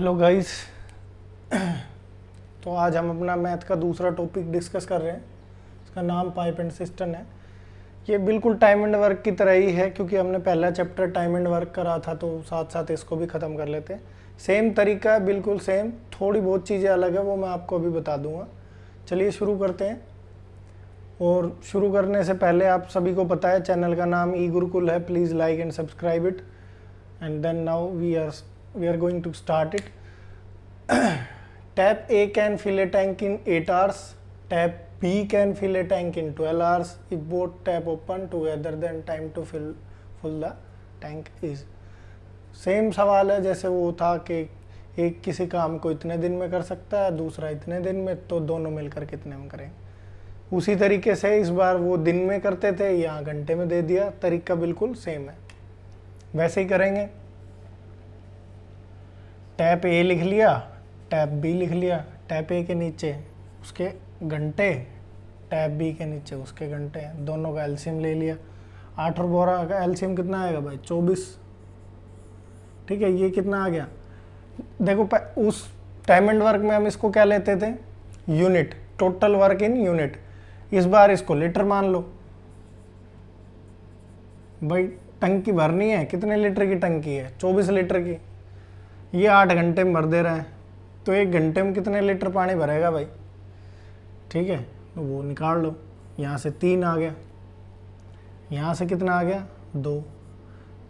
hello guys तो आज हम अपना मैथ का दूसरा टॉपिक डिस्कस कर रहे हैं इसका नाम पाइप एंड सिस्टम है ये बिल्कुल टाइम एंड वर्क की तरह ही है क्योंकि हमने पहला चैप्टर टाइम एंड वर्क करा था तो साथ साथ इसको भी ख़त्म कर लेते हैं सेम तरीका है बिल्कुल सेम थोड़ी बहुत चीज़ें अलग है वो मैं आपको अभी बता दूंगा चलिए शुरू करते हैं और शुरू करने से पहले आप सभी को पता है चैनल का नाम ई गुरुकुल है please like and subscribe it and then now we are we are going to start it tap a can fill a tank in 8 hours tap b can fill a tank in 12 hours if both tap open together then time to fill full the tank is same सवाल है जैसे वो था कि एक किसी काम को इतने दिन में कर सकता है दूसरा इतने दिन में तो दोनों मिलकर कितने में करें उसी तरीके से इस बार वो दिन में करते थे यहाँ घंटे में दे दिया तरीका बिल्कुल सेम है वैसे ही करेंगे टैप ए लिख लिया टैप बी लिख लिया टैप ए के नीचे उसके घंटे टैप बी के नीचे उसके घंटे दोनों का एल्सियम ले लिया आठ और बोरा का एल्सियम कितना आएगा भाई चौबीस ठीक है ये कितना आ गया देखो उस टाइम एंड वर्क में हम इसको क्या लेते थे unit total work in unit इस बार इसको लीटर मान लो भाई टंकी भरनी है कितने लीटर की टंकी है चौबीस लीटर की ये आठ घंटे में भर दे रहे हैं तो एक घंटे में कितने लीटर पानी भरेगा भाई ठीक है तो वो निकाल लो यहाँ से तीन आ गया यहाँ से कितना आ गया दो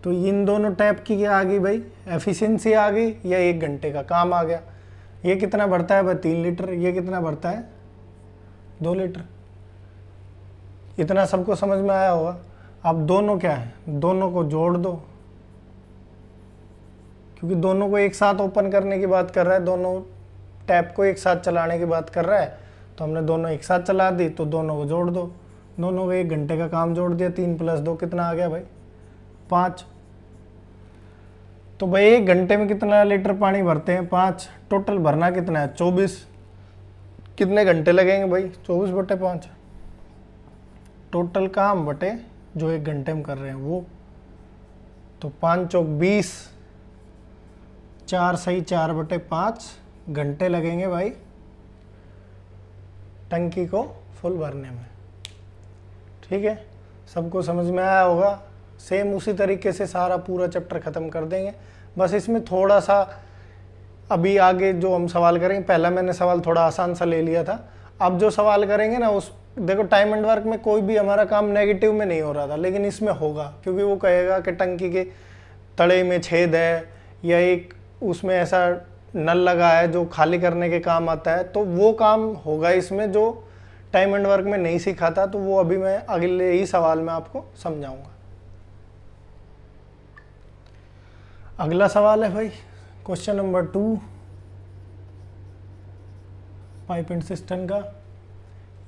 तो इन दोनों टैप की क्या आ गई भाई एफिशिएंसी आ गई या एक घंटे का काम आ गया ये कितना भरता है भाई तीन लीटर ये कितना भरता है दो लीटर इतना सबको समझ में आया होगा अब दोनों क्या है दोनों को जोड़ दो क्योंकि दोनों को एक साथ ओपन करने की बात कर रहा है दोनों टैप को एक साथ चलाने की बात कर रहा है तो हमने दोनों एक साथ चला दी तो दोनों को जोड़ दो दोनों को एक घंटे का काम जोड़ दिया तीन प्लस दो कितना आ गया भाई पाँच तो भाई एक घंटे में कितना लीटर पानी भरते हैं पाँच टोटल भरना कितना है चौबीस कितने घंटे लगेंगे भाई चौबीस बटे पाँच टोटल काम बटे जो एक घंटे में कर रहे हैं वो तो पाँच चौक बीस चार सही चार बटे पाँच घंटे लगेंगे भाई टंकी को फुल भरने में ठीक है सबको समझ में आया होगा सेम उसी तरीके से सारा पूरा चैप्टर ख़त्म कर देंगे बस इसमें थोड़ा सा अभी आगे जो हम सवाल करेंगे पहला मैंने सवाल थोड़ा आसान सा ले लिया था अब जो सवाल करेंगे ना उस देखो टाइम एंड वर्क में कोई भी हमारा काम नेगेटिव में नहीं हो रहा था लेकिन इसमें होगा क्योंकि वो कहेगा कि टंकी के तड़े में छेद है या एक उसमें ऐसा नल लगा है जो खाली करने के काम आता है तो वो काम होगा इसमें जो टाइम एंड वर्क में नहीं सीखा था तो वो अभी मैं अगले ही सवाल में आपको समझाऊंगा अगला सवाल है भाई question number two pipe and system का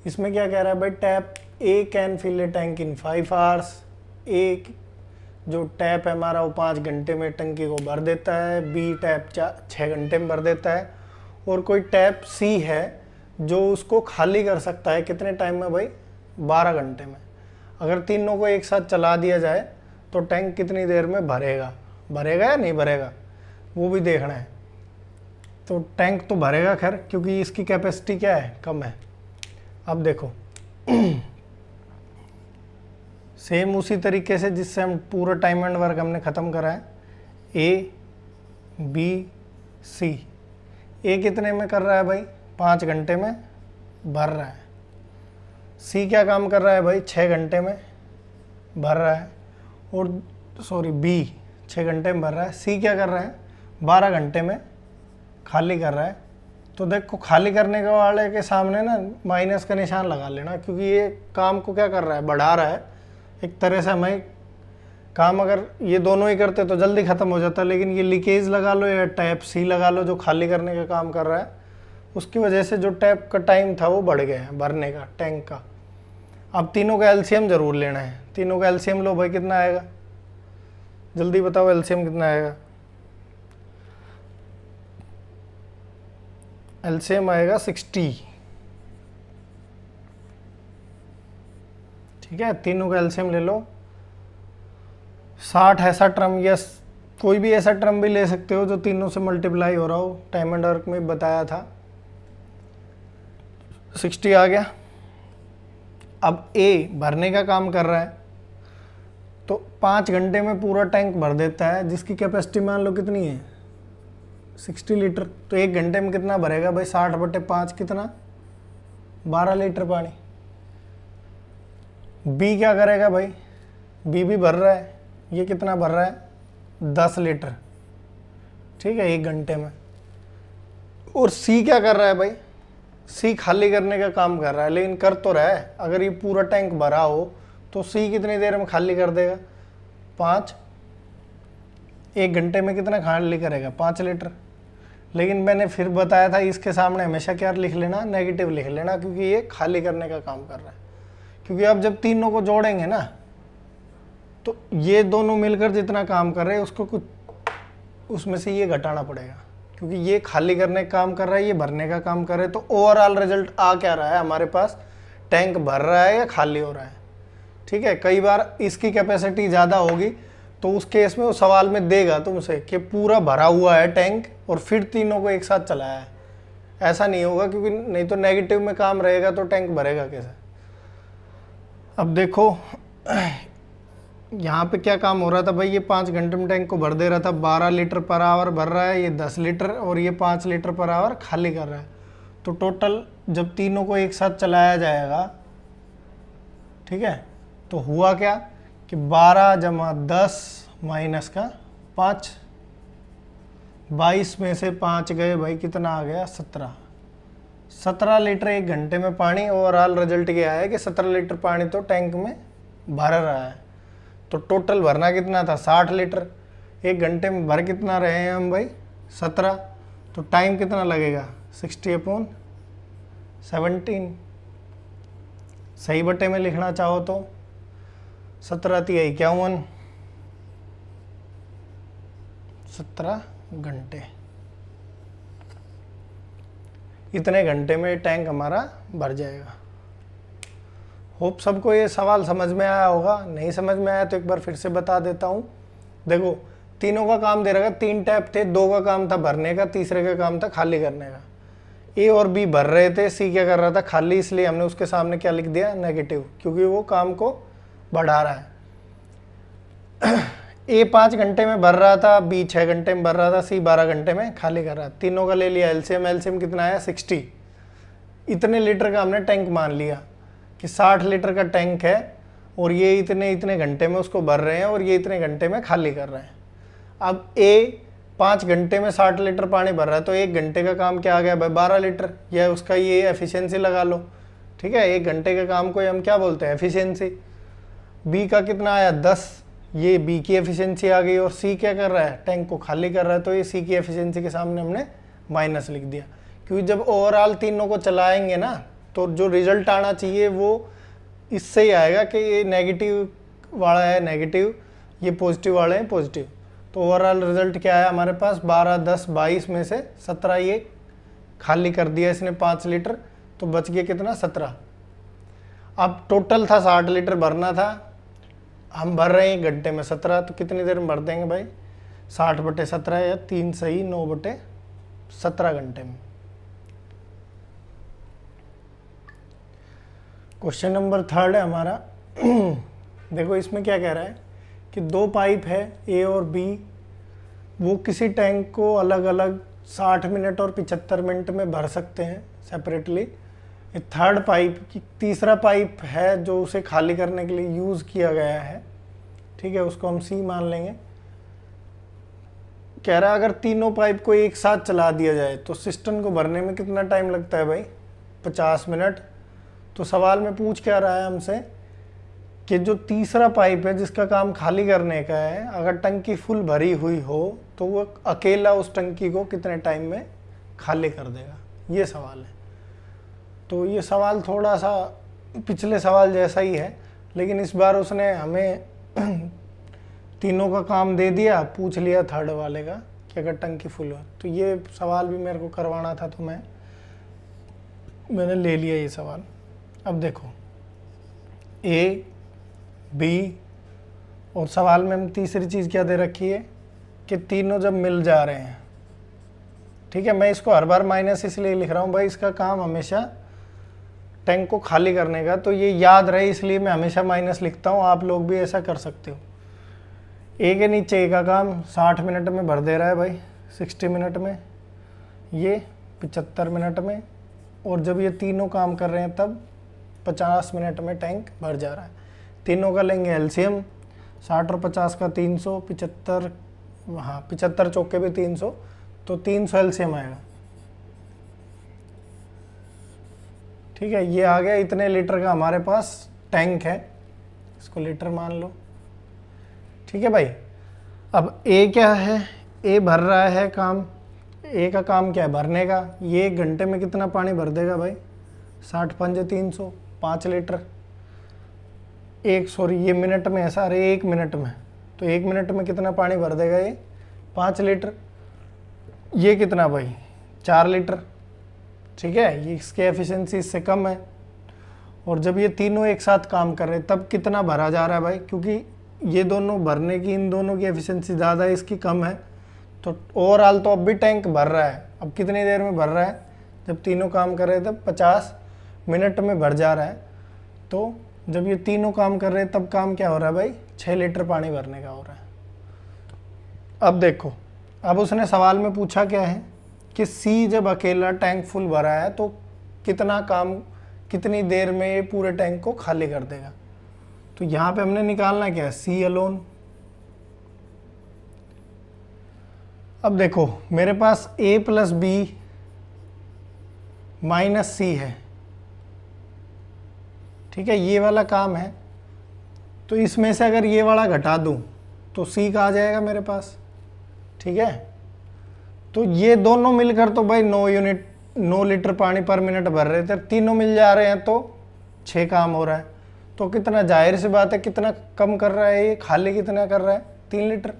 इसमें क्या कह रहा है भाई tap A can fill a tank in five hours A जो टैप है हमारा वो पाँच घंटे में टंकी को भर देता है बी टैप छः घंटे में भर देता है और कोई टैप सी है जो उसको खाली कर सकता है कितने टाइम में भाई बारह घंटे में अगर तीनों को एक साथ चला दिया जाए तो टैंक कितनी देर में भरेगा भरेगा या नहीं भरेगा वो भी देखना है तो टैंक तो भरेगा खैर क्योंकि इसकी कैपेसिटी क्या है कम है अब देखो सेम उसी तरीके से जिससे हम पूरा टाइम एंड वर्क हमने ख़त्म करा है ए बी सी ए कितने में कर रहा है भाई पाँच घंटे में भर रहा है सी क्या काम कर रहा है भाई छः घंटे में भर रहा है और सॉरी बी छः घंटे में भर रहा है सी क्या कर रहा है बारह घंटे में खाली कर रहा है तो देखो खाली करने के वाले के सामने ना माइनस का निशान लगा लेना क्योंकि ये काम को क्या कर रहा है बढ़ा रहा है एक तरह से हमें काम अगर ये दोनों ही करते तो जल्दी ख़त्म हो जाता लेकिन ये लीकेज लगा लो या टैप सी लगा लो जो खाली करने का काम कर रहा है उसकी वजह से जो टैप का टाइम था वो बढ़ गया है भरने का टैंक का अब तीनों का एलसीएम ज़रूर लेना है तीनों का एलसीएम लो भाई कितना आएगा जल्दी बताओ एलसीएम कितना आएगा एलसीएम आएगा सिक्सटी ठीक है तीनों का एल्शियम ले लो साठ ऐसा ट्रम या कोई भी ऐसा ट्रम भी ले सकते हो जो तीनों से मल्टीप्लाई हो रहा हो टाइम एंड वर्क में बताया था सिक्सटी आ गया अब ए भरने का काम कर रहा है तो पाँच घंटे में पूरा टैंक भर देता है जिसकी कैपेसिटी मान लो कितनी है सिक्सटी लीटर तो एक घंटे में कितना भरेगा भाई साठ बटे पाँच कितना बारह लीटर पानी बी क्या करेगा भाई बी भी भर रहा है ये कितना भर रहा है दस लीटर ठीक है एक घंटे में और सी क्या कर रहा है भाई सी खाली करने का काम कर रहा है लेकिन कर तो रहा है अगर ये पूरा टैंक भरा हो तो सी कितनी देर में खाली कर देगा पाँच एक घंटे में कितना खाली करेगा पाँच लीटर लेकिन मैंने फिर बताया था इसके सामने हमेशा क्या लिख लेना नेगेटिव लिख लेना क्योंकि ये खाली करने का काम कर रहा है क्योंकि आप जब तीनों को जोड़ेंगे ना तो ये दोनों मिलकर जितना काम कर रहे हैं उसको कुछ उसमें से ये घटाना पड़ेगा क्योंकि ये खाली करने का काम कर रहा है ये भरने का काम कर रहा है तो ओवरऑल रिजल्ट आ क्या रहा है हमारे पास टैंक भर रहा है या खाली हो रहा है ठीक है कई बार इसकी कैपेसिटी ज़्यादा होगी तो उस केस में वो सवाल में देगा तुमसे कि पूरा भरा हुआ है टैंक और फिर तीनों को एक साथ चलाया है ऐसा नहीं होगा क्योंकि नहीं तो नेगेटिव में काम रहेगा तो टैंक भरेगा कैसे अब देखो यहाँ पे क्या काम हो रहा था भाई ये पाँच घंटे में टैंक को भर दे रहा था बारह लीटर पर आवर भर रहा है ये दस लीटर और ये पाँच लीटर पर आवर खाली कर रहा है तो टोटल जब तीनों को एक साथ चलाया जाएगा ठीक है तो हुआ क्या कि बारह जमा दस माइनस का पाँच बाईस में से पाँच गए भाई कितना आ गया सत्रह सत्रह लीटर एक घंटे में पानी ओवरऑल रिजल्ट ये आया कि सत्रह लीटर पानी तो टैंक में भर रहा है तो टोटल भरना कितना था साठ लीटर एक घंटे में भर कितना रहे हैं हम भाई सत्रह तो टाइम कितना लगेगा सिक्सटी अपॉन सेवनटीन सही बटे में लिखना चाहो तो सत्रह ती इक्यावन सत्रह घंटे इतने घंटे में टैंक हमारा भर जाएगा होप सबको ये सवाल समझ में आया होगा नहीं समझ में आया तो एक बार फिर से बता देता हूँ देखो तीनों का काम दे रखा तीन टैप थे दो का काम था भरने का तीसरे का काम था खाली करने का ए और बी भर रहे थे सी क्या कर रहा था खाली इसलिए हमने उसके सामने क्या लिख दिया नेगेटिव क्योंकि वो काम को बढ़ा रहा है ए पाँच घंटे में भर रहा था बी छः घंटे में भर रहा था सी बारह घंटे में खाली कर रहा तीनों का ले लिया एलसीएम एलसीएम कितना आया सिक्सटी इतने लीटर का हमने टैंक मान लिया कि साठ लीटर का टैंक है और ये इतने इतने घंटे में उसको भर रहे हैं और ये इतने घंटे में खाली कर रहे हैं अब ए पाँच घंटे में साठ लीटर पानी भर रहा है तो एक घंटे का काम क्या आ गया भाई बारह लीटर या उसका ये एफिशियंसी लगा लो ठीक है एक घंटे के काम को हम क्या बोलते हैं एफिशेंसी बी का कितना आया दस ये बी की एफिशिएंसी आ गई और सी क्या कर रहा है टैंक को खाली कर रहा है तो ये सी की एफिशिएंसी के सामने हमने माइनस लिख दिया क्योंकि जब ओवरऑल तीनों को चलाएंगे ना तो जो रिजल्ट आना चाहिए वो इससे ही आएगा कि ये नेगेटिव वाला है नेगेटिव ये पॉजिटिव वाला है पॉजिटिव तो ओवरऑल रिजल्ट क्या है हमारे पास बारह दस बाईस में से सत्रह ये खाली कर दिया इसने पाँच लीटर तो बच गया कितना सत्रह अब टोटल था साठ लीटर भरना था हम भर रहे हैं घंटे में सत्रह तो कितनी देर में भर देंगे भाई साठ बटे सत्रह या तीन सही नौ बटे सत्रह घंटे में क्वेश्चन नंबर थर्ड है हमारा देखो इसमें क्या कह रहा है कि दो पाइप है ए और बी वो किसी टैंक को अलग अलग 60 मिनट और 75 मिनट में भर सकते हैं सेपरेटली थर्ड पाइप तीसरा पाइप है जो उसे खाली करने के लिए यूज़ किया गया है ठीक है उसको हम सी मान लेंगे कह रहा है अगर तीनों पाइप को एक साथ चला दिया जाए तो सिस्टम को भरने में कितना टाइम लगता है भाई पचास मिनट तो सवाल में पूछ क्या रहा है हमसे कि जो तीसरा पाइप है जिसका काम खाली करने का है अगर टंकी फुल भरी हुई हो तो वो अकेला उस टंकी को कितने टाइम में खाली कर देगा ये सवाल है तो ये सवाल थोड़ा सा पिछले सवाल जैसा ही है लेकिन इस बार उसने हमें तीनों का काम दे दिया पूछ लिया थर्ड वाले का कि अगर टंकी फुल हो तो ये सवाल भी मेरे को करवाना था तो मैं मैंने ले लिया ये सवाल अब देखो ए बी और सवाल में हम तीसरी चीज़ क्या दे रखी है कि तीनों जब मिल जा रहे हैं ठीक है मैं इसको हर बार माइनस इसलिए लिख रहा हूँ भाई इसका काम हमेशा टैंक को खाली करने का तो ये याद रहे इसलिए मैं हमेशा माइनस लिखता हूँ आप लोग भी ऐसा कर सकते हो ए के नीचे ए का काम साठ मिनट में भर दे रहा है भाई सिक्सटी मिनट में ये पचहत्तर मिनट में और जब ये तीनों काम कर रहे हैं तब पचास मिनट में टैंक भर जा रहा है तीनों का लेंगे एलसीएम साठ और पचास का तीन सौ पिचहत्तर हाँ पिचहत्तर चौके भी तीन सौ तो तीन सौ एलसीएम आएगा ठीक है ये आ गया इतने लीटर का हमारे पास टैंक है इसको लीटर मान लो ठीक है भाई अब ए क्या है ए भर रहा है काम ए का काम क्या है भरने का ये एक घंटे में कितना पानी भर देगा भाई साठ पंजे तीन सौ पाँच लीटर एक सॉरी ये मिनट में है अरे एक मिनट में तो एक मिनट में कितना पानी भर देगा ये पाँच लीटर ये कितना भाई चार लीटर ठीक है ये इसकी एफिशिएंसी इससे कम है और जब ये तीनों एक साथ काम कर रहे हैं तब कितना भरा जा रहा है भाई क्योंकि ये दोनों भरने की इन दोनों की एफिशिएंसी ज़्यादा है इसकी कम है तो ओवरऑल तो अब भी टैंक भर रहा है अब कितनी देर में भर रहा है जब तीनों काम कर रहे तब पचास मिनट में भर जा रहा है तो जब ये तीनों काम कर रहे हैं तब काम क्या हो रहा है भाई छः लीटर पानी भरने का हो रहा है अब देखो अब उसने सवाल में पूछा क्या है कि सी जब अकेला टैंक फुल भरा है तो कितना काम कितनी देर में ये पूरे टैंक को खाली कर देगा तो यहाँ पे हमने निकालना क्या है सी अलोन अब देखो मेरे पास A plus B minus C है ठीक है ये वाला काम है तो इसमें से अगर ये वाला घटा दूँ तो सी का आ जाएगा मेरे पास ठीक है तो ये दोनों मिलकर तो भाई नौ यूनिट नौ लीटर पानी पर मिनट भर रहे थे तीनों मिल जा रहे हैं तो छः काम हो रहा है तो कितना जाहिर सी बात है कितना कम कर रहा है ये खाली कितना कर रहा है तीन लीटर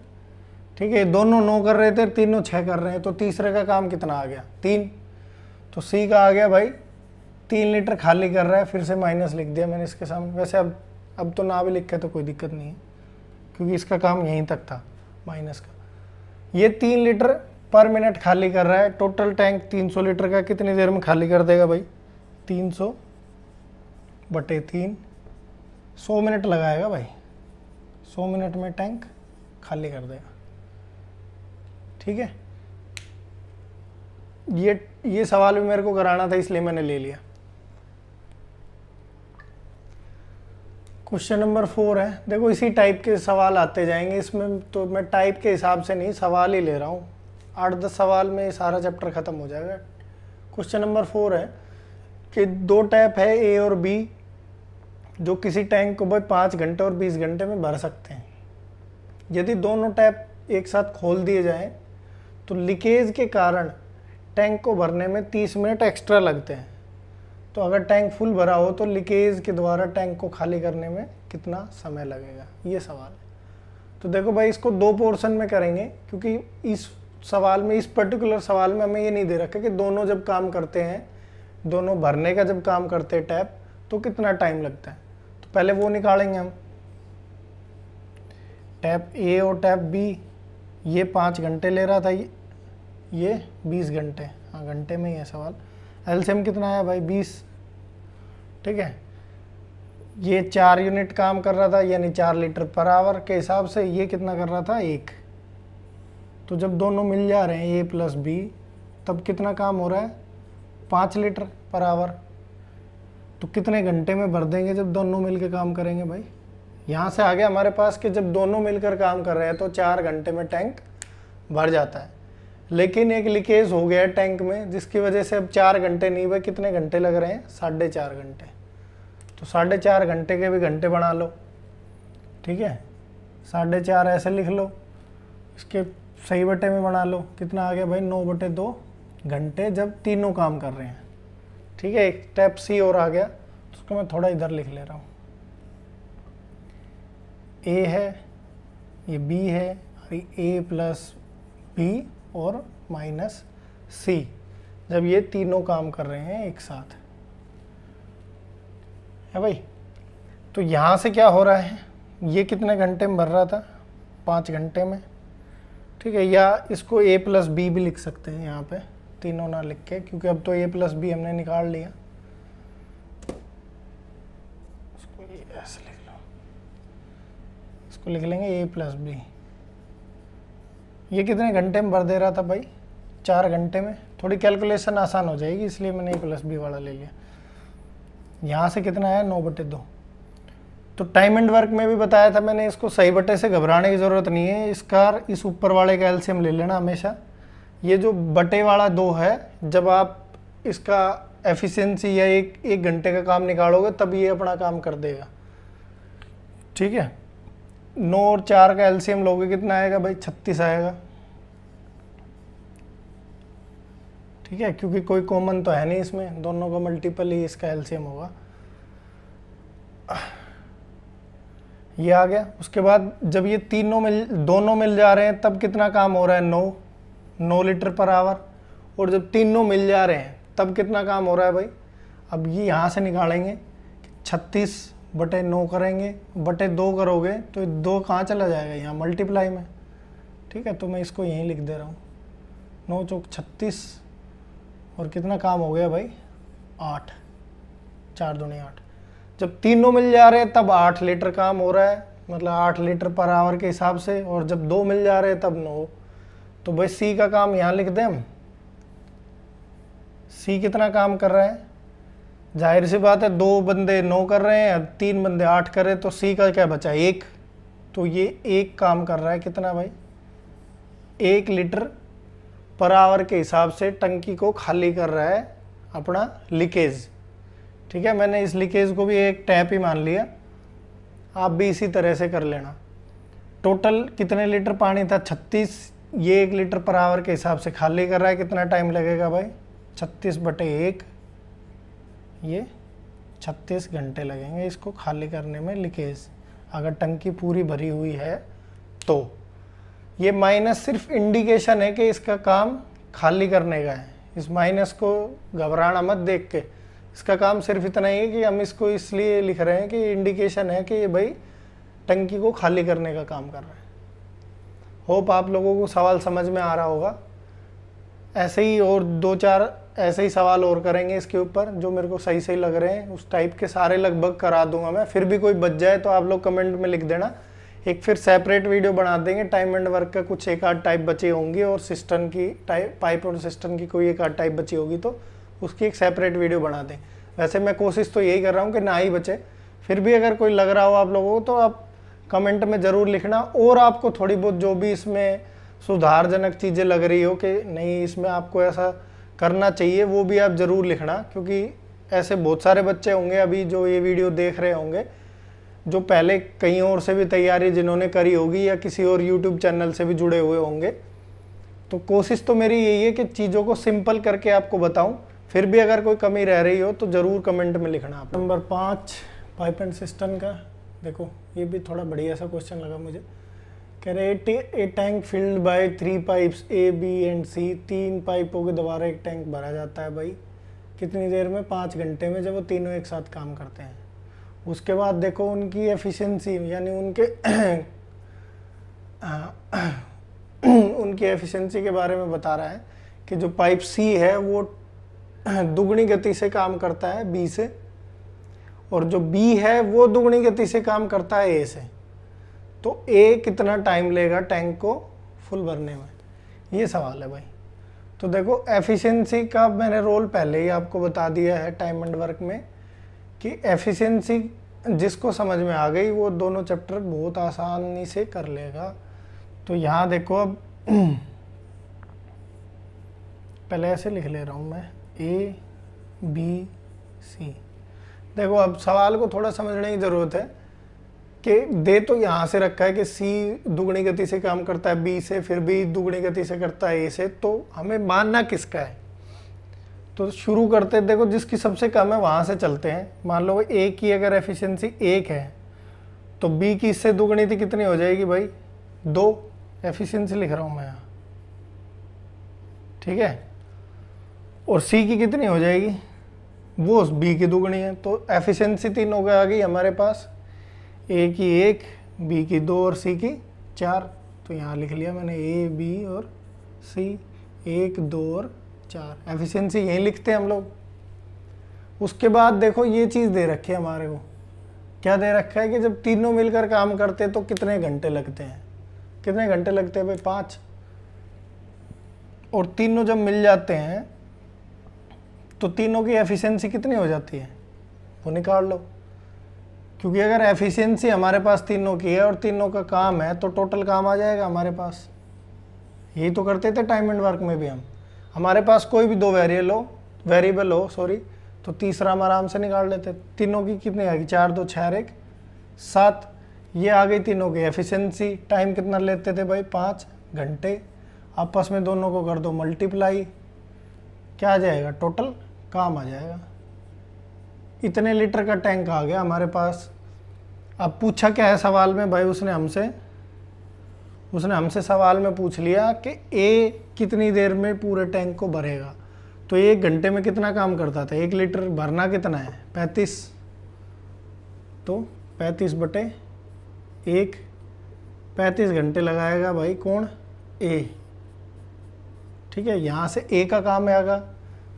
ठीक है दोनों नौ कर रहे थे तीनों छः कर रहे हैं तो तीसरे का काम कितना आ गया तीन तो सी का आ गया भाई तीन लीटर खाली कर रहा है फिर से माइनस लिख दिया मैंने इसके सामने वैसे अब अब तो ना भी लिख के तो कोई दिक्कत नहीं है क्योंकि इसका काम यहीं तक था माइनस का ये तीन लीटर पर मिनट खाली कर रहा है टोटल टैंक 300 लीटर का कितनी देर में खाली कर देगा भाई 300 बटे तीन सौ मिनट लगाएगा भाई सौ मिनट में टैंक खाली कर देगा ठीक है ये ये सवाल भी मेरे को कराना था इसलिए मैंने ले लिया क्वेश्चन नंबर फोर है देखो इसी टाइप के सवाल आते जाएंगे इसमें तो मैं टाइप के हिसाब से नहीं सवाल ही ले रहा हूँ आठ दस सवाल में सारा चैप्टर ख़त्म हो जाएगा क्वेश्चन नंबर फोर है कि दो टैप है ए और बी जो किसी टैंक को भाई पाँच घंटे और बीस घंटे में भर सकते हैं यदि दोनों टैप एक साथ खोल दिए जाएं तो लीकेज के कारण टैंक को भरने में तीस मिनट एक्स्ट्रा लगते हैं तो अगर टैंक फुल भरा हो तो लीकेज के द्वारा टैंक को खाली करने में कितना समय लगेगा ये सवाल है तो देखो भाई इसको दो पोर्शन में करेंगे क्योंकि इस सवाल में इस पर्टिकुलर सवाल में हमें ये नहीं दे रखा कि दोनों जब काम करते हैं दोनों भरने का जब काम करते हैं टैप तो कितना टाइम लगता है तो पहले वो निकालेंगे हम टैप ए और टैप बी ये पाँच घंटे ले रहा था ये ये बीस घंटे हाँ घंटे में ही है सवाल एलसीएम कितना आया भाई बीस ठीक है ये चार यूनिट काम कर रहा था यानी चार लीटर पर आवर के हिसाब से ये कितना कर रहा था एक तो जब दोनों मिल जा रहे हैं ए प्लस बी तब कितना काम हो रहा है पाँच लीटर पर आवर तो कितने घंटे में भर देंगे जब दोनों मिलकर काम करेंगे भाई यहाँ से आ गया हमारे पास कि जब दोनों मिलकर काम कर रहे हैं तो चार घंटे में टैंक भर जाता है लेकिन एक लीकेज हो गया टैंक में जिसकी वजह से अब चार घंटे नहीं भाई कितने घंटे लग रहे हैं साढ़े चार घंटे तो साढ़े चार घंटे के भी घंटे बना लो ठीक है साढ़े चार ऐसे लिख लो इसके सही बटे में बना लो कितना आ गया भाई नौ बटे दो घंटे जब तीनों काम कर रहे हैं ठीक है एक स्टेप सी और आ गया तो उसको मैं थोड़ा इधर लिख ले रहा हूँ ए है ये बी है और ए प्लस बी और माइनस सी जब ये तीनों काम कर रहे हैं एक साथ है भाई तो यहाँ से क्या हो रहा है ये कितने घंटे में भर रहा था पाँच घंटे में ठीक है या इसको ए प्लस बी भी लिख सकते हैं यहाँ पे तीनों ना लिख के क्योंकि अब तो ए प्लस बी हमने निकाल लिया इसको ऐसे लिख लो इसको लिख लेंगे ए प्लस बी ये कितने घंटे में भर दे रहा था भाई चार घंटे में थोड़ी कैलकुलेशन आसान हो जाएगी इसलिए मैंने ए प्लस बी वाला ले लिया यहाँ से कितना आया नौ बटे दो तो टाइम एंड वर्क में भी बताया था मैंने इसको सही बटे से घबराने की ज़रूरत नहीं है इसका इस ऊपर वाले का एल्सियम ले लेना हमेशा ये जो बटे वाला दो है जब आप इसका एफिशिएंसी या एक एक घंटे का काम निकालोगे तब ये अपना काम कर देगा ठीक है नौ और चार का एल्सियम लोगे कितना आएगा भाई छत्तीस आएगा ठीक है क्योंकि कोई कॉमन तो है नहीं इसमें दोनों का मल्टीपल ही इसका एल्सियम होगा ये आ गया उसके बाद जब ये तीनों मिल दोनों मिल जा रहे हैं तब कितना काम हो रहा है नौ नौ लीटर पर आवर और जब तीनों मिल जा रहे हैं तब कितना काम हो रहा है भाई अब ये यहाँ से निकालेंगे छत्तीस बटे नौ करेंगे बटे दो करोगे तो दो कहाँ चला जाएगा यहाँ मल्टीप्लाई में ठीक है तो मैं इसको यहीं लिख दे रहा हूँ नौ चौक छत्तीस और कितना काम हो गया भाई आठ चार दो आठ जब तीनों मिल जा रहे हैं तब आठ लीटर काम हो रहा है मतलब आठ लीटर पर आवर के हिसाब से और जब दो मिल जा रहे तब नौ तो भाई सी का काम यहाँ लिख दें हम सी कितना काम कर रहा है जाहिर सी बात है दो बंदे नौ कर रहे हैं तीन बंदे आठ कर रहे हैं तो सी का क्या बचा एक तो ये एक काम कर रहा है कितना भाई एक लीटर पर आवर के हिसाब से टंकी को खाली कर रहा है अपना लीकेज ठीक है मैंने इस लीकेज को भी एक टैप ही मान लिया आप भी इसी तरह से कर लेना टोटल कितने लीटर पानी था 36 ये एक लीटर पर आवर के हिसाब से खाली कर रहा है कितना टाइम लगेगा भाई 36 बटे एक ये 36 घंटे लगेंगे इसको खाली करने में लीकेज अगर टंकी पूरी भरी हुई है तो ये माइनस सिर्फ इंडिकेशन है कि इसका काम खाली करने का है इस माइनस को घबराना मत देख के इसका काम सिर्फ इतना ही है कि हम इसको इसलिए लिख रहे हैं कि इंडिकेशन है कि ये भाई टंकी को खाली करने का काम कर रहे हैं होप आप लोगों को सवाल समझ में आ रहा होगा ऐसे ही और दो चार ऐसे ही सवाल और करेंगे इसके ऊपर जो मेरे को सही सही लग रहे हैं उस टाइप के सारे लगभग करा दूंगा मैं फिर भी कोई बच जाए तो आप लोग कमेंट में लिख देना एक फिर सेपरेट वीडियो बना देंगे टाइम एंड वर्क का कुछ एक आध टाइप बची होंगी और सिस्टम की टाइप पाइप और सिस्टम की कोई एक आध टाइप बची होगी तो उसकी एक सेपरेट वीडियो बना दें वैसे मैं कोशिश तो यही कर रहा हूँ कि ना ही बचे फिर भी अगर कोई लग रहा हो आप लोगों को तो आप कमेंट में ज़रूर लिखना और आपको थोड़ी बहुत जो भी इसमें सुधारजनक चीज़ें लग रही हो कि नहीं इसमें आपको ऐसा करना चाहिए वो भी आप ज़रूर लिखना क्योंकि ऐसे बहुत सारे बच्चे होंगे अभी जो ये वीडियो देख रहे होंगे जो पहले कहीं और से भी तैयारी जिन्होंने करी होगी या किसी और यूट्यूब चैनल से भी जुड़े हुए होंगे तो कोशिश तो मेरी यही है कि चीज़ों को सिंपल करके आपको बताऊं फिर भी अगर कोई कमी रह रही हो तो ज़रूर कमेंट में लिखना आप नंबर पाँच पाइप एंड सिस्टम का देखो ये भी थोड़ा बढ़िया सा क्वेश्चन लगा मुझे कह रहे a tank filled by three pipes A B and C तीन पाइपों के द्वारा एक टैंक भरा जाता है भाई कितनी देर में पाँच घंटे में जब वो तीनों एक साथ काम करते हैं उसके बाद देखो उनकी एफिशिएंसी यानी उनके उनकी एफिशिएंसी के बारे में बता रहा है कि जो पाइप सी है वो दुगनी गति से काम करता है बी से और जो बी है वो दुगनी गति से काम करता है ए से तो ए कितना टाइम लेगा टैंक को फुल भरने में ये सवाल है भाई तो देखो एफिशिएंसी का मैंने रोल पहले ही आपको बता दिया है टाइम एंड वर्क में कि एफिशिएंसी जिसको समझ में आ गई वो दोनों चैप्टर बहुत आसानी से कर लेगा तो यहाँ देखो अब पहले ऐसे लिख ले रहा हूँ मैं ए बी सी देखो अब सवाल को थोड़ा समझने की ज़रूरत है कि दे तो यहाँ से रखा है कि सी दुगनी गति से काम करता है बी से फिर भी दुगनी गति से करता है ए से तो हमें मानना किसका है तो शुरू करते देखो जिसकी सबसे कम है वहाँ से चलते हैं मान लो ए की अगर एफिशिएंसी एक है तो बी की इससे दुगनी थी तो कितनी हो जाएगी भाई दो एफिशिएंसी लिख रहा हूँ मैं यहाँ ठीक है और सी की कितनी हो जाएगी वो उस बी की दुगनी है तो एफिशिएंसी तीन हो गया आ गई हमारे पास ए की एक बी की दो और सी की चार तो यहाँ लिख लिया मैंने ए बी और सी एक दो और चार एफिशिएंसी यहीं लिखते हैं हम लोग उसके बाद देखो ये चीज़ दे रखी है हमारे को क्या दे रखा है कि जब तीनों मिलकर काम करते तो कितने घंटे लगते हैं कितने घंटे लगते हैं भाई पाँच और तीनों जब मिल जाते हैं तो तीनों की एफिशिएंसी कितनी हो जाती है वो निकाल लो क्योंकि अगर एफिशिएंसी हमारे पास तीनों की है और तीनों का काम है तो टोटल काम आ जाएगा हमारे पास यही तो करते थे टाइम एंड वर्क में भी हम हमारे पास कोई भी दो वेरिएबल हो वेरिएबल हो सॉरी तो तीसरा हम आराम से निकाल लेते तीनों की कितनी आएगी चार दो छः एक सात ये आ गई तीनों की एफिशिएंसी टाइम कितना लेते थे भाई पाँच घंटे आपस में दोनों को कर दो मल्टीप्लाई क्या आ जाएगा टोटल काम आ जाएगा इतने लीटर का टैंक आ गया हमारे पास अब पूछा क्या है सवाल में भाई उसने हमसे उसने हमसे सवाल में पूछ लिया कि ए कितनी देर में पूरे टैंक को भरेगा तो एक घंटे में कितना काम करता था एक लीटर भरना कितना है पैंतीस तो पैंतीस बटे एक पैंतीस घंटे लगाएगा भाई कौन ए ठीक है यहाँ से ए का काम आएगा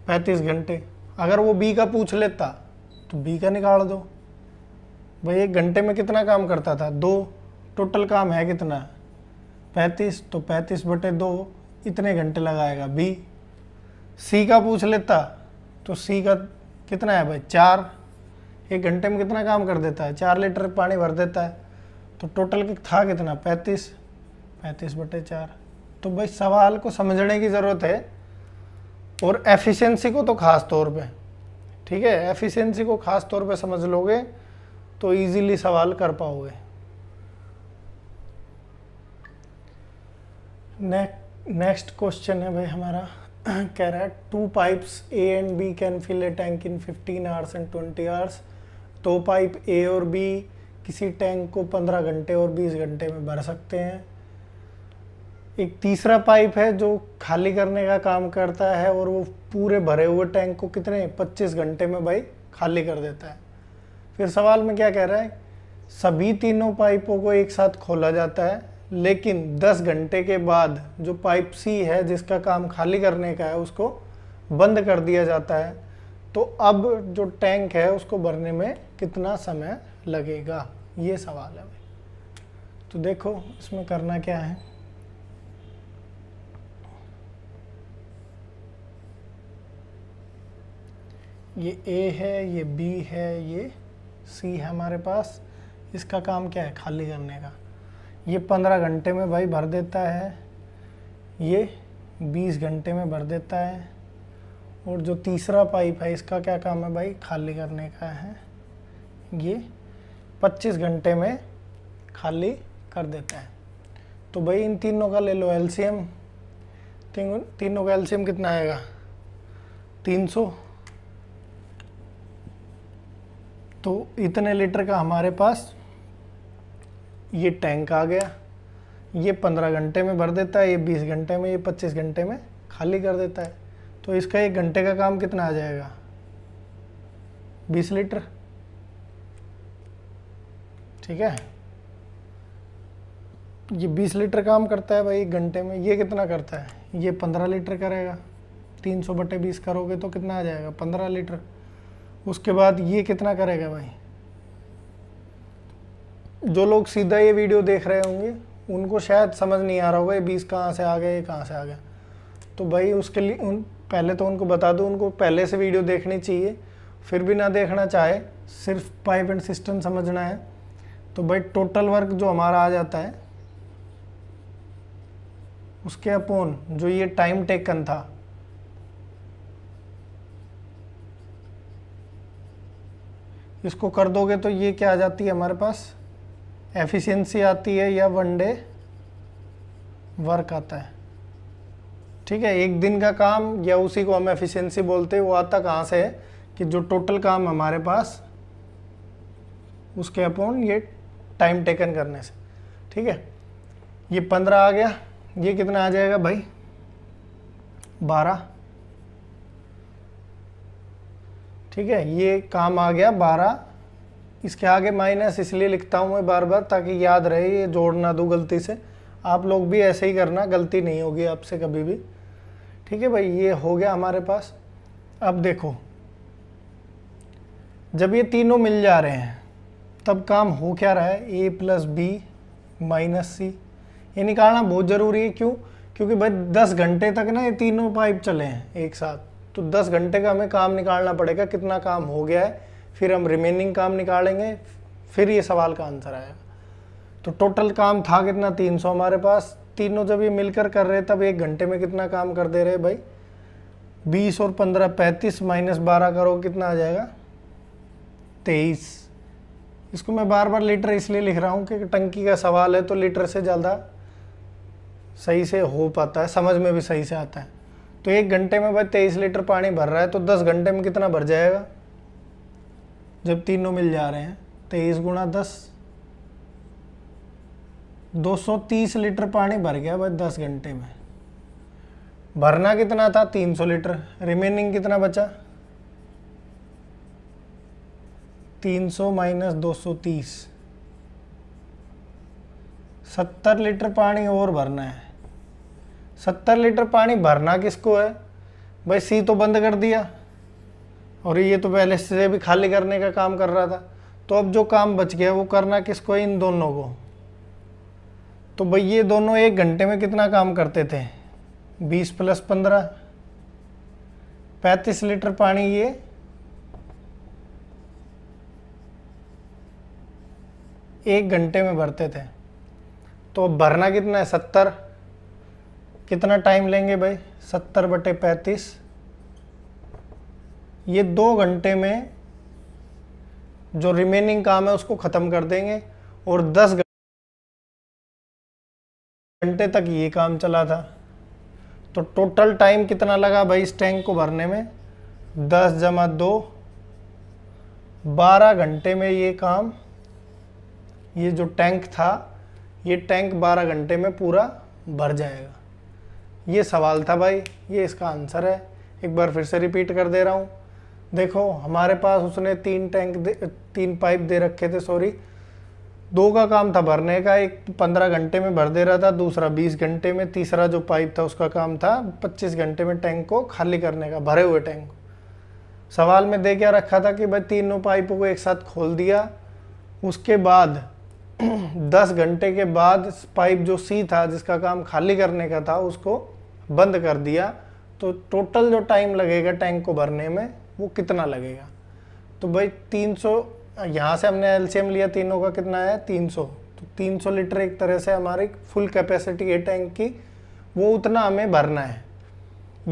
पैंतीस घंटे अगर वो बी का पूछ लेता तो बी का निकाल दो भाई एक घंटे में कितना काम करता था दो टोटल काम है कितना पैंतीस तो पैंतीस बटे दो इतने घंटे लगाएगा बी सी का पूछ लेता तो सी का कितना है भाई चार एक घंटे में कितना काम कर देता है चार लीटर पानी भर देता है तो टोटल था कितना पैंतीस पैंतीस बटे चार तो भाई सवाल को समझने की ज़रूरत है और एफिशिएंसी को तो ख़ास तौर पे ठीक है एफिशिएंसी को ख़ास तौर पे समझ लोगे तो इजीली सवाल कर पाओगे नेक्स्ट नेक्स्ट क्वेश्चन है भाई हमारा कह रहा है two pipes A and B can fill a tank in 15 hours and 20 hours तो पाइप ए और बी किसी टैंक को 15 घंटे और 20 घंटे में भर सकते हैं एक तीसरा पाइप है जो खाली करने का काम करता है और वो पूरे भरे हुए टैंक को कितने 25 घंटे में भाई खाली कर देता है फिर सवाल में क्या कह रहा है सभी तीनों पाइपों को एक साथ खोला जाता है लेकिन 10 घंटे के बाद जो पाइप सी है जिसका काम खाली करने का है उसको बंद कर दिया जाता है तो अब जो टैंक है उसको भरने में कितना समय लगेगा ये सवाल है तो देखो इसमें करना क्या है ये ए है ये बी है ये सी है हमारे पास इसका काम क्या है खाली करने का ये पंद्रह घंटे में भाई भर देता है ये बीस घंटे में भर देता है और जो तीसरा पाइप है इसका क्या काम है भाई खाली करने का है ये पच्चीस घंटे में खाली कर देता है तो भाई इन तीनों का ले लो एलसीएम तीनों का एलसीएम कितना आएगा तीन सौ तो इतने लीटर का हमारे पास ये टैंक आ गया ये पंद्रह घंटे में भर देता है ये बीस घंटे में ये पच्चीस घंटे में खाली कर देता है तो इसका एक घंटे का काम कितना आ जाएगा बीस लीटर ठीक है ये बीस लीटर काम करता है भाई एक घंटे में ये कितना करता है ये पंद्रह लीटर करेगा तीन सौ बटे बीस करोगे तो कितना आ जाएगा पंद्रह लीटर उसके बाद ये कितना करेगा भाई जो लोग सीधा ये वीडियो देख रहे होंगे उनको शायद समझ नहीं आ रहा होगा ये बीस कहाँ से आ गए ये कहाँ से आ गया तो भाई उसके लिए उन पहले तो उनको बता दो उनको पहले से वीडियो देखनी चाहिए फिर भी ना देखना चाहे सिर्फ पाइप एंड सिस्टम समझना है तो भाई टोटल वर्क जो हमारा आ जाता है उसके अपोन जो ये टाइम टेकन था इसको कर दोगे तो ये क्या आ जाती है हमारे पास एफिशिएंसी आती है या वन डे वर्क आता है ठीक है एक दिन का काम या उसी को हम एफिशिएंसी बोलते हैं वो आता कहाँ से है कि जो टोटल काम हमारे पास उसके अपॉन ये टाइम टेकन करने से ठीक है ये पंद्रह आ गया ये कितना आ जाएगा भाई बारह ठीक है ये काम आ गया बारह इसके आगे माइनस इसलिए लिखता हूँ मैं बार बार ताकि याद रहे ये जोड़ ना दूँ गलती से आप लोग भी ऐसे ही करना गलती नहीं होगी आपसे कभी भी ठीक है भाई ये हो गया हमारे पास अब देखो जब ये तीनों मिल जा रहे हैं तब काम हो क्या रहा है A plus B minus C ये निकालना बहुत ज़रूरी है क्यों क्योंकि भाई दस घंटे तक ना ये तीनों पाइप चले हैं एक साथ तो 10 घंटे का हमें काम निकालना पड़ेगा कितना काम हो गया है फिर हम रिमेनिंग काम निकालेंगे फिर ये सवाल का आंसर आएगा तो टोटल काम था कितना 300 हमारे पास तीनों जब ये मिलकर कर रहे तब एक घंटे में कितना काम कर दे रहे भाई 20 और 15 35 माइनस बारह करो कितना आ जाएगा 23 इसको मैं बार बार लीटर इसलिए लिख रहा हूँ कि टंकी का सवाल है तो लीटर से ज़्यादा सही से हो पाता है समझ में भी सही से आता है तो एक घंटे में भाई तेईस लीटर पानी भर रहा है तो दस घंटे में कितना भर जाएगा जब तीनों मिल जा रहे हैं तेईस गुणा दस दो सौ तीस लीटर पानी भर गया भाई दस घंटे में भरना कितना था तीन सौ लीटर रिमेनिंग कितना बचा तीन सौ माइनस दो सौ तीस सत्तर लीटर पानी और भरना है सत्तर लीटर पानी भरना किसको है भाई सी तो बंद कर दिया और ये तो पहले से भी खाली करने का काम कर रहा था तो अब जो काम बच गया वो करना किसको है इन दोनों को तो भाई ये दोनों एक घंटे में कितना काम करते थे 20 प्लस 15 पैंतीस लीटर पानी ये एक घंटे में भरते थे तो अब भरना कितना है सत्तर कितना टाइम लेंगे भाई सत्तर बटे पैंतीस ये दो घंटे में जो रिमेनिंग काम है उसको ख़त्म कर देंगे और दस घंटे तक ये काम चला था तो टोटल टाइम कितना लगा भाई इस टैंक को भरने में दस जमा दो बारह घंटे में ये काम ये जो टैंक था ये टैंक बारह घंटे में पूरा भर जाएगा ये सवाल था भाई ये इसका आंसर है एक बार फिर से रिपीट कर दे रहा हूँ देखो हमारे पास उसने तीन टैंक दे तीन पाइप दे रखे थे सॉरी दो का काम था भरने का एक पंद्रह घंटे में भर दे रहा था दूसरा बीस घंटे में तीसरा जो पाइप था उसका काम था पच्चीस घंटे में टैंक को खाली करने का भरे हुए टैंक सवाल में दे क्या रखा था कि भाई तीनों पाइपों को एक साथ खोल दिया उसके बाद दस घंटे के बाद पाइप जो सी था जिसका काम खाली करने का था उसको बंद कर दिया तो टोटल जो टाइम लगेगा टैंक को भरने में वो कितना लगेगा तो भाई 300 सौ यहाँ से हमने एलसीएम लिया तीनों का कितना है 300 तो 300 लीटर एक तरह से हमारी फुल कैपेसिटी है टैंक की वो उतना हमें भरना है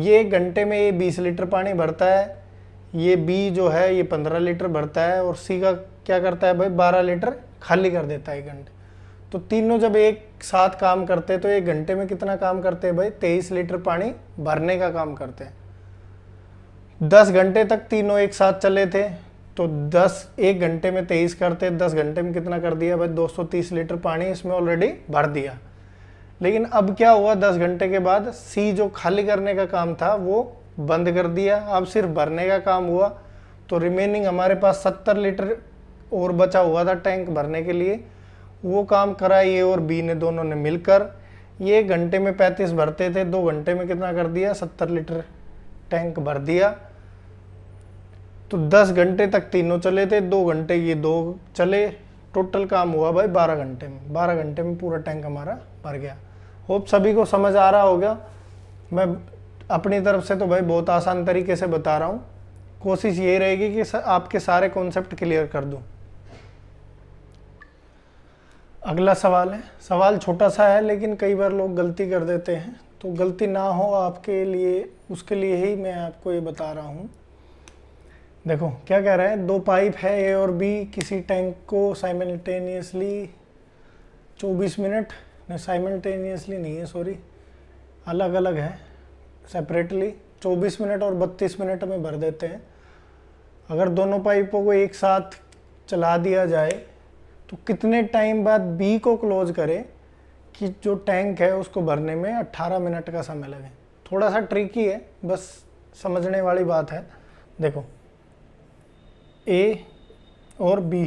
ये घंटे में ये 20 लीटर पानी भरता है ये बी जो है ये 15 लीटर भरता है और सी का क्या करता है भाई 12 लीटर खाली कर देता है एक घंटे तो तीनों जब एक साथ काम करते तो एक घंटे में कितना काम करते हैं भाई तेईस लीटर पानी भरने का काम करते हैं दस घंटे तक तीनों एक साथ चले थे तो दस एक घंटे में तेईस करते दस घंटे में कितना कर दिया भाई तीस लीटर पानी इसमें ऑलरेडी भर दिया लेकिन अब क्या हुआ दस घंटे के बाद सी जो खाली करने का काम था वो बंद कर दिया अब सिर्फ भरने का काम हुआ तो रिमेनिंग हमारे पास सत्तर लीटर और बचा हुआ था टैंक भरने के लिए वो काम करा ये और बी ने दोनों ने मिलकर ये घंटे में पैंतीस भरते थे दो घंटे में कितना कर दिया सत्तर लीटर टैंक भर दिया तो दस घंटे तक तीनों चले थे दो घंटे ये दो चले टोटल काम हुआ भाई बारह घंटे में बारह घंटे में पूरा टैंक हमारा भर गया होप सभी को समझ आ रहा होगा मैं अपनी तरफ से तो भाई बहुत आसान तरीके से बता रहा हूँ कोशिश ये रहेगी कि आपके सारे कॉन्सेप्ट क्लियर कर दूँ अगला सवाल है सवाल छोटा सा है लेकिन कई बार लोग गलती कर देते हैं तो गलती ना हो आपके लिए उसके लिए ही मैं आपको ये बता रहा हूँ देखो क्या कह रहा है दो पाइप है ए और बी किसी टैंक को साइमल्टेनियसली 24 मिनट नहीं साइमल्टेनियसली नहीं है सॉरी अलग अलग है सेपरेटली 24 मिनट और 32 मिनट में भर देते हैं अगर दोनों पाइपों को एक साथ चला दिया जाए तो कितने टाइम बाद बी को क्लोज करें कि जो टैंक है उसको भरने में 18 मिनट का समय लगे थोड़ा सा ट्रिकी है बस समझने वाली बात है देखो ए और बी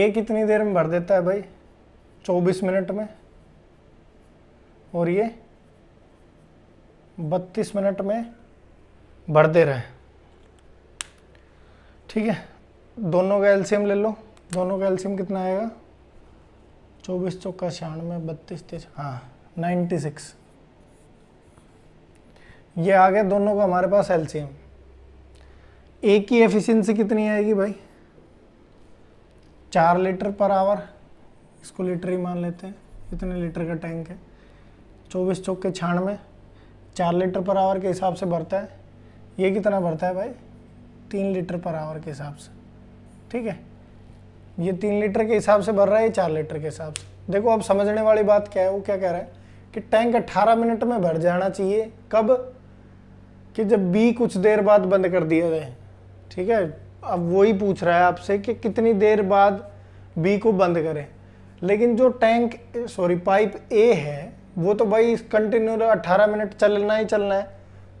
ए कितनी देर में भर देता है भाई 24 मिनट में और ये 32 मिनट में भर दे रहे ठीक है दोनों का एल्सियम ले लो दोनों का एल्सियम कितना आएगा चौबीस चौका छियानवे बत्तीस तीस हाँ नाइन्टी सिक्स ये आ गया दोनों का हमारे पास एल्सियम ए की एफिशिएंसी कितनी आएगी भाई चार लीटर पर आवर इसको लीटर ही मान लेते हैं इतने लीटर का टैंक है चौबीस चौक के छियानवे चार लीटर पर आवर के हिसाब से भरता है ये कितना भरता है भाई तीन लीटर पर आवर के हिसाब से ठीक है ये तीन लीटर के हिसाब से भर रहा है ये चार लीटर के हिसाब से देखो अब समझने वाली बात क्या है वो क्या कह रहा है कि टैंक 18 मिनट में भर जाना चाहिए कब कि जब बी कुछ देर बाद बंद कर दिया जाए ठीक है अब वही पूछ रहा है आपसे कि कितनी देर बाद बी को बंद करें लेकिन जो टैंक सॉरी पाइप ए है वो तो भाई कंटिन्यू 18 मिनट चलना ही चलना है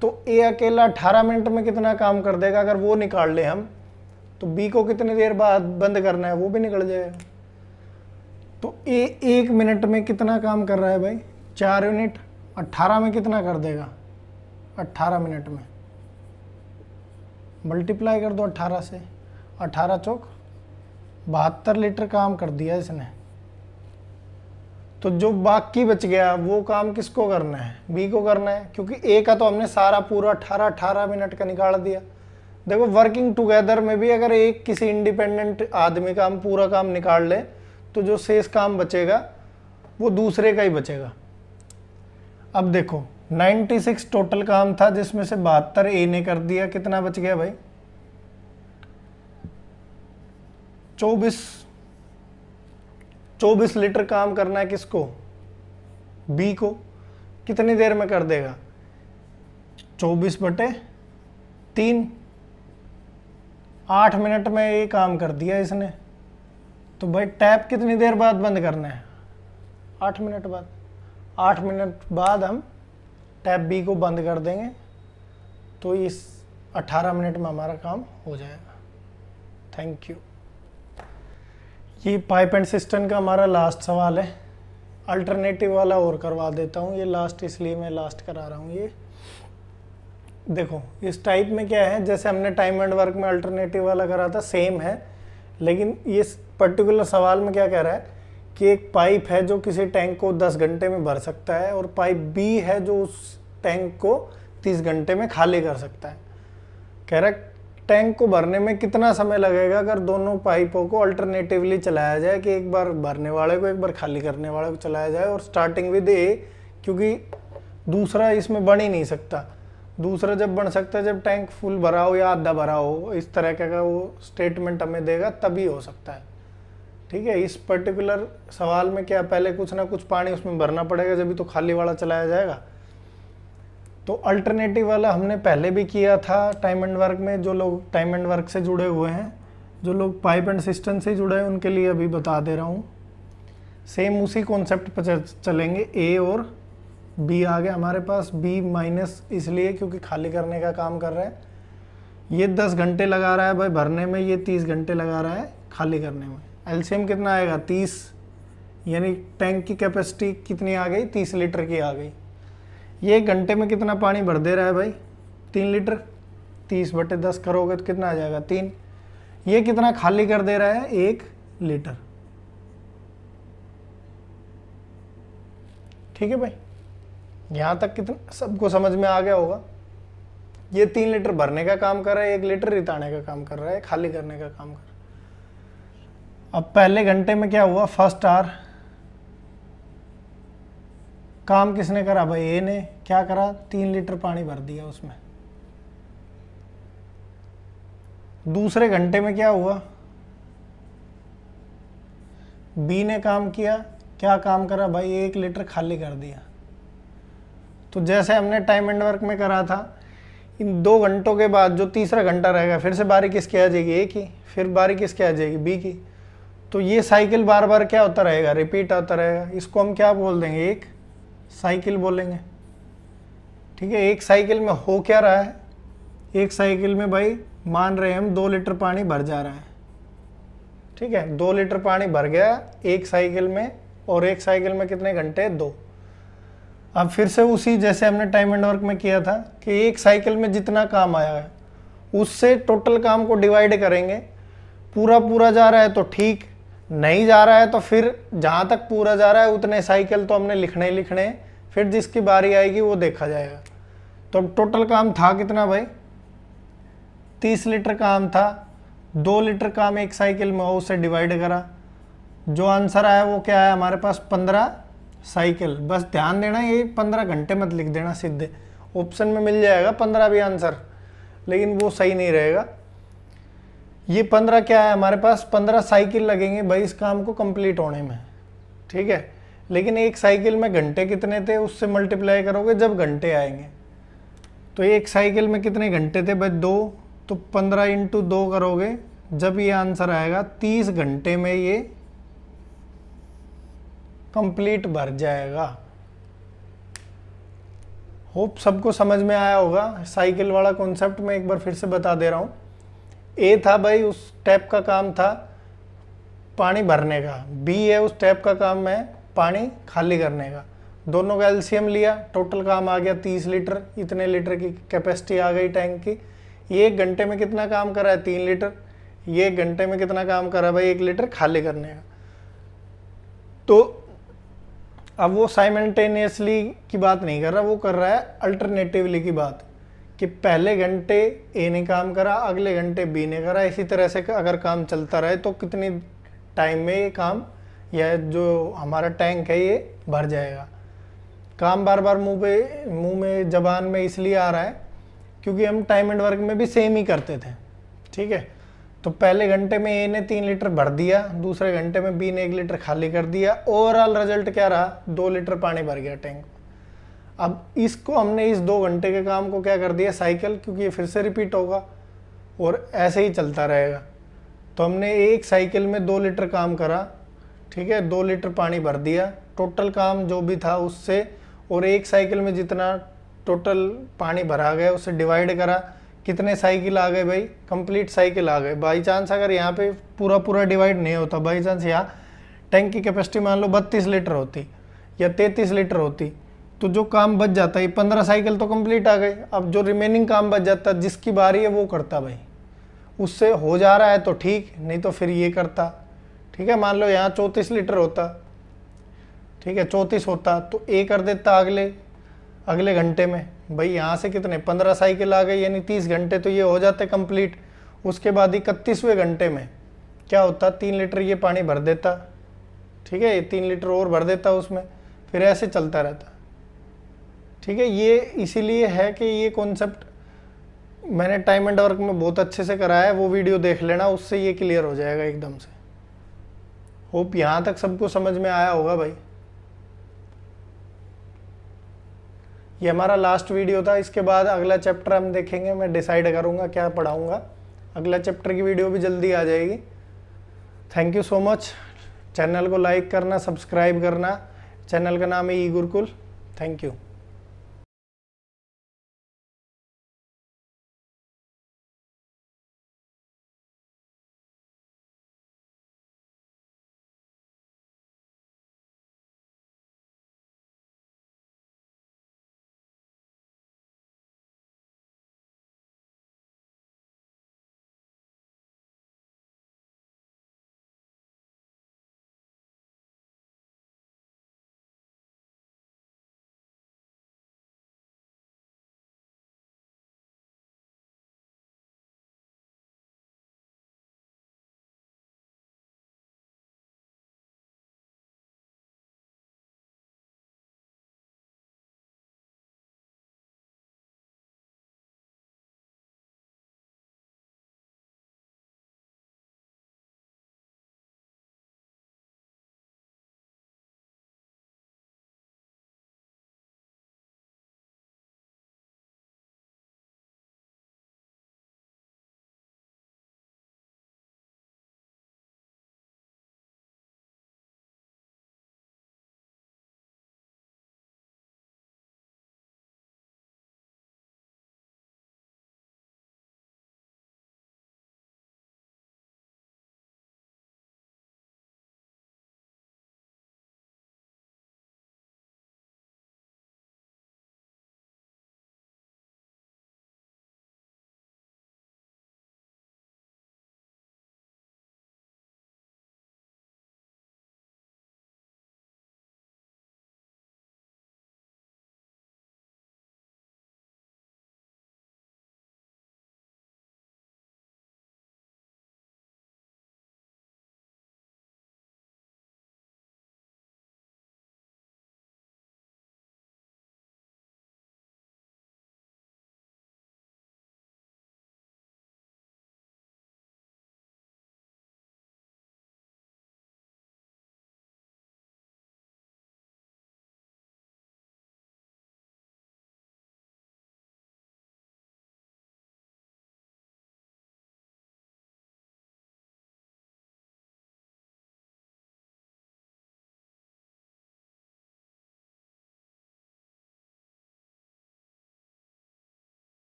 तो ए अकेला 18 मिनट में कितना काम कर देगा अगर वो निकाल लें हम तो बी को कितनी देर बाद बंद करना है वो भी निकल जाएगा तो ए एक मिनट में कितना काम कर रहा है भाई चार यूनिट अट्ठारह में कितना कर देगा अट्ठारह मिनट में मल्टीप्लाई कर दो अट्ठारह से अट्ठारह चौक बहत्तर लीटर काम कर दिया इसने तो जो बाकी बच गया वो काम किसको करना है बी को करना है क्योंकि ए का तो हमने सारा पूरा अट्ठारह अट्ठारह मिनट का निकाल दिया देखो वर्किंग टुगेदर में भी अगर एक किसी इंडिपेंडेंट आदमी का हम पूरा काम निकाल लें तो जो शेष काम बचेगा वो दूसरे का ही बचेगा अब देखो 96 टोटल काम था जिसमें से बहत्तर ए ने कर दिया कितना बच गया भाई 24 24 लीटर काम करना है किसको बी को कितनी देर में कर देगा 24 बटे तीन आठ मिनट में ये काम कर दिया इसने तो भाई टैप कितनी देर बाद बंद करना है आठ मिनट बाद आठ मिनट बाद हम टैप बी को बंद कर देंगे तो इस अट्ठारह मिनट में हमारा काम हो जाएगा थैंक यू ये पाइप एंड सिस्टम का हमारा लास्ट सवाल है अल्टरनेटिव वाला और करवा देता हूँ ये लास्ट इसलिए मैं लास्ट करा रहा हूँ ये देखो इस टाइप में क्या है जैसे हमने टाइम एंड वर्क में अल्टरनेटिव वाला करा था सेम है लेकिन ये पर्टिकुलर सवाल में क्या कह रहा है कि एक पाइप है जो किसी टैंक को 10 घंटे में भर सकता है और पाइप बी है जो उस टैंक को 30 घंटे में खाली कर सकता है कह रहा है टैंक को भरने में कितना समय लगेगा अगर दोनों पाइपों को अल्टरनेटिवली चलाया जाए कि एक बार भरने वाले को एक बार खाली करने वाले को चलाया जाए और स्टार्टिंग विद ए क्योंकि दूसरा इसमें बन ही नहीं सकता दूसरा जब बन सकता है जब टैंक फुल भरा हो या आधा भरा हो इस तरह का वो स्टेटमेंट हमें देगा तभी हो सकता है ठीक है इस पर्टिकुलर सवाल में क्या पहले कुछ ना कुछ पानी उसमें भरना पड़ेगा जब तो खाली वाला चलाया जाएगा तो अल्टरनेटिव वाला हमने पहले भी किया था टाइम एंड वर्क में जो लोग टाइम एंड वर्क से जुड़े हुए हैं जो लोग पाइप एंड सिस्टम से जुड़े हैं उनके लिए अभी बता दे रहा हूँ सेम उसी कॉन्सेप्ट पर चलेंगे ए और बी आ गया हमारे पास बी माइनस इसलिए क्योंकि खाली करने का काम कर रहा है ये दस घंटे लगा रहा है भाई भरने में ये तीस घंटे लगा रहा है खाली करने में एल्शियम कितना आएगा तीस यानी टैंक की कैपेसिटी कितनी आ गई तीस लीटर की आ गई ये एक घंटे में कितना पानी भर दे रहा है भाई तीन लीटर तीस बटे दस करोगे तो कितना आ जाएगा तीन ये कितना खाली कर दे रहा है एक लीटर ठीक है भाई यहाँ तक कितना सबको समझ में आ गया होगा ये तीन लीटर भरने का काम कर रहा है एक लीटर रिताने का काम कर रहा है खाली करने का काम कर रहा है अब पहले घंटे में क्या हुआ फर्स्ट आर काम किसने करा भाई ए ने क्या करा तीन लीटर पानी भर दिया उसमें दूसरे घंटे में क्या हुआ बी ने काम किया क्या काम करा भाई एक लीटर खाली कर दिया तो जैसे हमने टाइम एंड वर्क में करा था इन दो घंटों के बाद जो तीसरा घंटा रहेगा फिर से बारी किसके आ जाएगी ए की फिर बारी किसके आ जाएगी बी की तो ये साइकिल बार बार क्या होता रहेगा रिपीट आता रहेगा इसको हम क्या बोल देंगे एक साइकिल बोलेंगे ठीक है एक साइकिल में हो क्या रहा है एक साइकिल में भाई मान रहे हम दो लीटर पानी भर जा रहा है ठीक है दो लीटर पानी भर गया एक साइकिल में और एक साइकिल में कितने घंटे दो अब फिर से उसी जैसे हमने टाइम एंड वर्क में किया था कि एक साइकिल में जितना काम आया है उससे टोटल काम को डिवाइड करेंगे पूरा पूरा जा रहा है तो ठीक नहीं जा रहा है तो फिर जहाँ तक पूरा जा रहा है उतने साइकिल तो हमने लिखने ही लिखने फिर जिसकी बारी आएगी वो देखा जाएगा तो अब टोटल काम था कितना भाई तीस लीटर काम था दो लीटर काम एक साइकिल में हो उसे डिवाइड करा जो आंसर आया वो क्या है हमारे पास पंद्रह साइकिल बस ध्यान देना ये पंद्रह घंटे मत लिख देना सीधे ऑप्शन में मिल जाएगा पंद्रह भी आंसर लेकिन वो सही नहीं रहेगा ये पंद्रह क्या है हमारे पास पंद्रह साइकिल लगेंगे भाई इस काम को कंप्लीट होने में ठीक है लेकिन एक साइकिल में घंटे कितने थे उससे मल्टीप्लाई करोगे जब घंटे आएंगे तो एक साइकिल में कितने घंटे थे भाई दो तो पंद्रह इंटू दो करोगे जब ये आंसर आएगा तीस घंटे में ये कंप्लीट भर जाएगा होप सबको समझ में आया होगा साइकिल वाला कॉन्सेप्ट मैं एक बार फिर से बता दे रहा हूँ ए था भाई उस टैप का काम था पानी भरने का बी है उस टैप का काम है पानी खाली करने का दोनों का एलसीएम लिया टोटल काम आ गया तीस लीटर इतने लीटर की कैपेसिटी आ गई टैंक की ये एक घंटे में कितना काम करा है तीन लीटर ये एक घंटे में कितना काम करा है भाई एक लीटर खाली करने का तो अब वो साइमल्टेनियसली की बात नहीं कर रहा वो कर रहा है अल्टरनेटिवली की बात कि पहले घंटे ए ने काम करा अगले घंटे बी ने करा इसी तरह से अगर काम चलता रहे तो कितनी टाइम में ये काम या जो हमारा टैंक है ये भर जाएगा काम बार बार मुंह पे मुंह में जबान में इसलिए आ रहा है क्योंकि हम टाइम एंड वर्क में भी सेम ही करते थे ठीक है तो पहले घंटे में ए ने तीन लीटर भर दिया दूसरे घंटे में बी ने एक लीटर खाली कर दिया ओवरऑल रिजल्ट क्या रहा दो लीटर पानी भर गया टैंक अब इसको हमने इस दो घंटे के काम को क्या कर दिया साइकिल क्योंकि ये फिर से रिपीट होगा और ऐसे ही चलता रहेगा तो हमने एक साइकिल में दो लीटर काम करा ठीक है दो लीटर पानी भर दिया टोटल काम जो भी था उससे और एक साइकिल में जितना टोटल पानी भरा गया उसे डिवाइड करा कितने साइकिल आ गए भाई कंप्लीट साइकिल आ गए बाई चांस अगर यहाँ पे पूरा पूरा डिवाइड नहीं होता बाई चांस यहाँ टैंक की कैपेसिटी मान लो बत्तीस लीटर होती या तैंतीस लीटर होती तो जो काम बच जाता है पंद्रह साइकिल तो कंप्लीट आ गए अब जो रिमेनिंग काम बच जाता जिसकी बारी है वो करता भाई उससे हो जा रहा है तो ठीक नहीं तो फिर ये करता ठीक है मान लो यहाँ चौंतीस लीटर होता ठीक है चौंतीस होता तो ए कर देता अगले अगले घंटे में भाई यहाँ से कितने पंद्रह साइकिल आ गए यानी तीस घंटे तो ये हो जाते कंप्लीट उसके बाद इकतीसवें घंटे में क्या होता तीन लीटर ये पानी भर देता ठीक है तीन लीटर और भर देता उसमें फिर ऐसे चलता रहता ठीक है ये इसीलिए है कि ये कॉन्सेप्ट मैंने टाइम एंड वर्क में बहुत अच्छे से कराया है वो वीडियो देख लेना उससे ये क्लियर हो जाएगा एकदम से होप यहाँ तक सबको समझ में आया होगा भाई ये हमारा लास्ट वीडियो था इसके बाद अगला चैप्टर हम देखेंगे मैं डिसाइड करूँगा क्या पढ़ाऊँगा अगला चैप्टर की वीडियो भी जल्दी आ जाएगी thank you so much channel को लाइक करना सब्सक्राइब करना चैनल का नाम है ई गुरुकुल थैंक यू